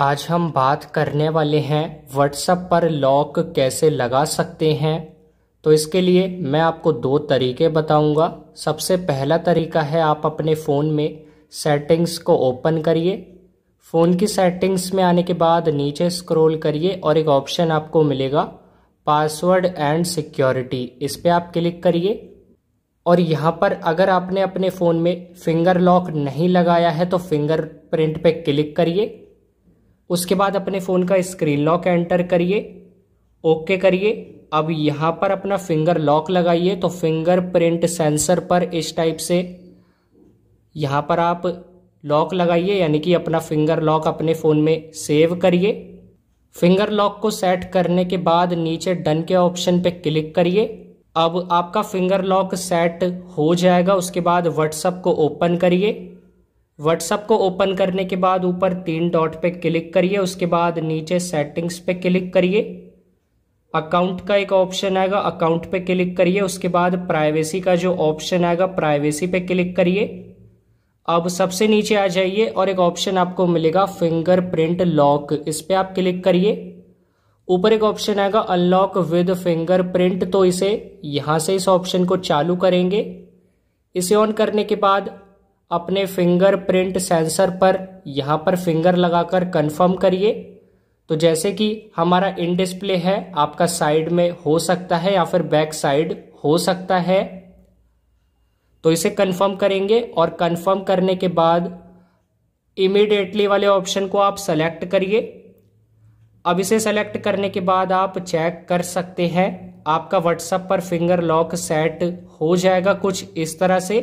आज हम बात करने वाले हैं व्हाट्सएप पर लॉक कैसे लगा सकते हैं तो इसके लिए मैं आपको दो तरीके बताऊंगा सबसे पहला तरीका है आप अपने फ़ोन में सेटिंग्स को ओपन करिए फ़ोन की सेटिंग्स में आने के बाद नीचे स्क्रॉल करिए और एक ऑप्शन आपको मिलेगा पासवर्ड एंड सिक्योरिटी इस पर आप क्लिक करिए और यहाँ पर अगर आपने अपने फ़ोन में फिंगर लॉक नहीं लगाया है तो फिंगर प्रिंट पर क्लिक करिए उसके बाद अपने फ़ोन का स्क्रीन लॉक एंटर करिए ओके करिए अब यहाँ पर अपना फिंगर लॉक लगाइए तो फिंगर प्रिंट सेंसर पर इस टाइप से यहाँ पर आप लॉक लगाइए यानी कि अपना फिंगर लॉक अपने फ़ोन में सेव करिए फिंगर लॉक को सेट करने के बाद नीचे डन के ऑप्शन पे क्लिक करिए अब आपका फिंगर लॉक सेट हो जाएगा उसके बाद व्हाट्सअप को ओपन करिए व्हाट्सअप को ओपन करने के बाद ऊपर तीन डॉट पे क्लिक करिए उसके बाद नीचे सेटिंग्स पे क्लिक करिए अकाउंट का एक ऑप्शन आएगा अकाउंट पे क्लिक करिए उसके बाद प्राइवेसी का जो ऑप्शन आएगा प्राइवेसी पे क्लिक करिए अब सबसे नीचे आ जाइए और एक ऑप्शन आपको मिलेगा फिंगरप्रिंट लॉक इस पर आप क्लिक करिए ऊपर एक ऑप्शन आएगा अनलॉक विद फिंगरप्रिंट तो इसे यहाँ से इस ऑप्शन को चालू करेंगे इसे ऑन करने के बाद अपने फिंगरप्रिंट सेंसर पर यहाँ पर फिंगर लगाकर कंफर्म करिए तो जैसे कि हमारा इन डिस्प्ले है आपका साइड में हो सकता है या फिर बैक साइड हो सकता है तो इसे कंफर्म करेंगे और कंफर्म करने के बाद इमीडिएटली वाले ऑप्शन को आप सेलेक्ट करिए अब इसे सेलेक्ट करने के बाद आप चेक कर सकते हैं आपका व्हाट्सएप पर फिंगर लॉक सेट हो जाएगा कुछ इस तरह से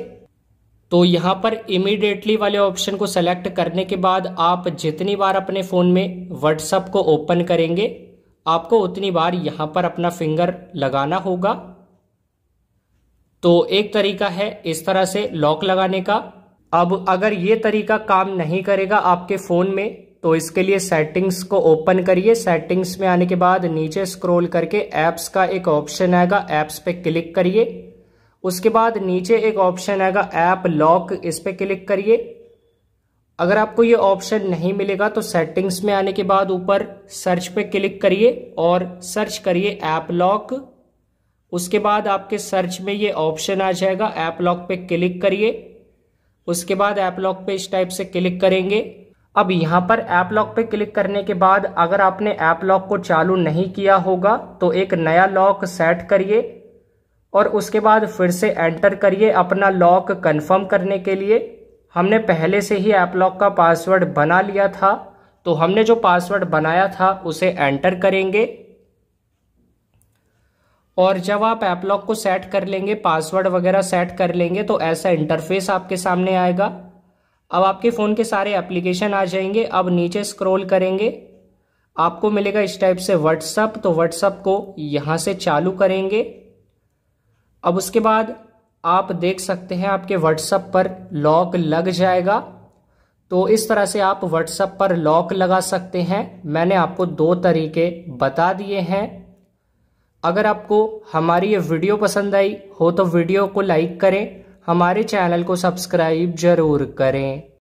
तो यहां पर इमीडिएटली वाले ऑप्शन को सेलेक्ट करने के बाद आप जितनी बार अपने फ़ोन में व्हाट्सअप को ओपन करेंगे आपको उतनी बार यहां पर अपना फिंगर लगाना होगा तो एक तरीका है इस तरह से लॉक लगाने का अब अगर ये तरीका काम नहीं करेगा आपके फ़ोन में तो इसके लिए सेटिंग्स को ओपन करिए सेटिंग्स में आने के बाद नीचे स्क्रॉल करके ऐप्स का एक ऑप्शन आएगा ऐप्स पे क्लिक करिए उसके बाद नीचे एक ऑप्शन आएगा ऐप लॉक इस पर क्लिक करिए अगर आपको ये ऑप्शन नहीं मिलेगा तो सेटिंग्स में आने के बाद ऊपर सर्च पे क्लिक करिए और सर्च करिए ऐप लॉक उसके बाद आपके सर्च में ये ऑप्शन आ जाएगा ऐप लॉक पे क्लिक करिए उसके बाद ऐप लॉक पे इस टाइप से क्लिक करेंगे अब यहाँ पर ऐप लॉक पे क्लिक करने के बाद अगर आपने ऐप लॉक को चालू नहीं किया होगा तो एक नया लॉक सेट करिए और उसके बाद फिर से एंटर करिए अपना लॉक कंफर्म करने के लिए हमने पहले से ही ऐप लॉक का पासवर्ड बना लिया था तो हमने जो पासवर्ड बनाया था उसे एंटर करेंगे और जब आप ऐप लॉक को सेट कर लेंगे पासवर्ड वगैरह सेट कर लेंगे तो ऐसा इंटरफेस आपके सामने आएगा अब आपके फ़ोन के सारे एप्लीकेशन आ जाएंगे अब नीचे स्क्रॉल करेंगे आपको मिलेगा इस टाइप से व्हाट्सअप तो व्हाट्सअप को यहाँ से चालू करेंगे अब उसके बाद आप देख सकते हैं आपके व्हाट्सएप पर लॉक लग जाएगा तो इस तरह से आप व्हाट्सएप पर लॉक लगा सकते हैं मैंने आपको दो तरीके बता दिए हैं अगर आपको हमारी ये वीडियो पसंद आई हो तो वीडियो को लाइक करें हमारे चैनल को सब्सक्राइब जरूर करें